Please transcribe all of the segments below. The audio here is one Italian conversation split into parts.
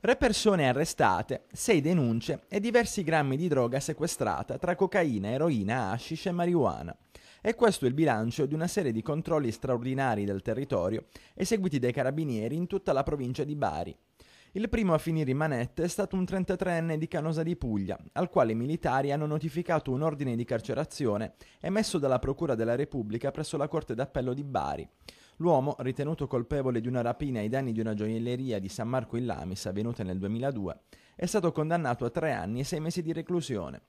Tre persone arrestate, sei denunce e diversi grammi di droga sequestrata tra cocaina, eroina, hashish e marijuana. E questo è il bilancio di una serie di controlli straordinari del territorio eseguiti dai carabinieri in tutta la provincia di Bari. Il primo a finire in manette è stato un 33enne di Canosa di Puglia, al quale i militari hanno notificato un ordine di carcerazione emesso dalla Procura della Repubblica presso la Corte d'Appello di Bari L'uomo, ritenuto colpevole di una rapina ai danni di una gioielleria di San Marco in Lamis avvenuta nel 2002, è stato condannato a tre anni e sei mesi di reclusione.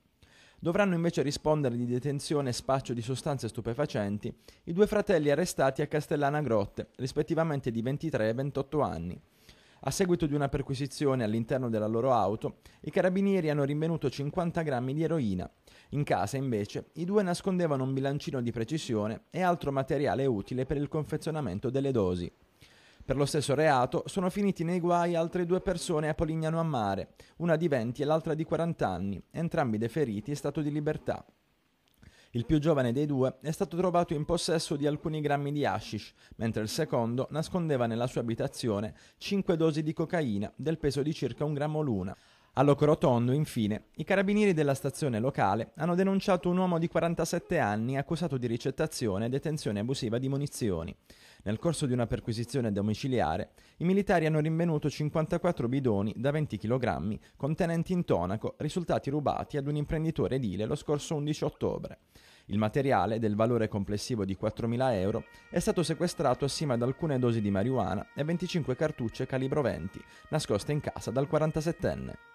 Dovranno invece rispondere di detenzione e spaccio di sostanze stupefacenti i due fratelli arrestati a Castellana Grotte, rispettivamente di 23 e 28 anni. A seguito di una perquisizione all'interno della loro auto, i carabinieri hanno rinvenuto 50 grammi di eroina. In casa, invece, i due nascondevano un bilancino di precisione e altro materiale utile per il confezionamento delle dosi. Per lo stesso reato sono finiti nei guai altre due persone a Polignano a Mare, una di 20 e l'altra di 40 anni, entrambi deferiti e stato di libertà. Il più giovane dei due è stato trovato in possesso di alcuni grammi di hashish, mentre il secondo nascondeva nella sua abitazione 5 dosi di cocaina del peso di circa un grammo l'una. A infine, i carabinieri della stazione locale hanno denunciato un uomo di 47 anni accusato di ricettazione e detenzione abusiva di munizioni. Nel corso di una perquisizione domiciliare, i militari hanno rinvenuto 54 bidoni da 20 kg contenenti intonaco risultati rubati ad un imprenditore edile lo scorso 11 ottobre. Il materiale, del valore complessivo di 4.000 euro, è stato sequestrato assieme ad alcune dosi di marijuana e 25 cartucce calibro 20, nascoste in casa dal 47enne.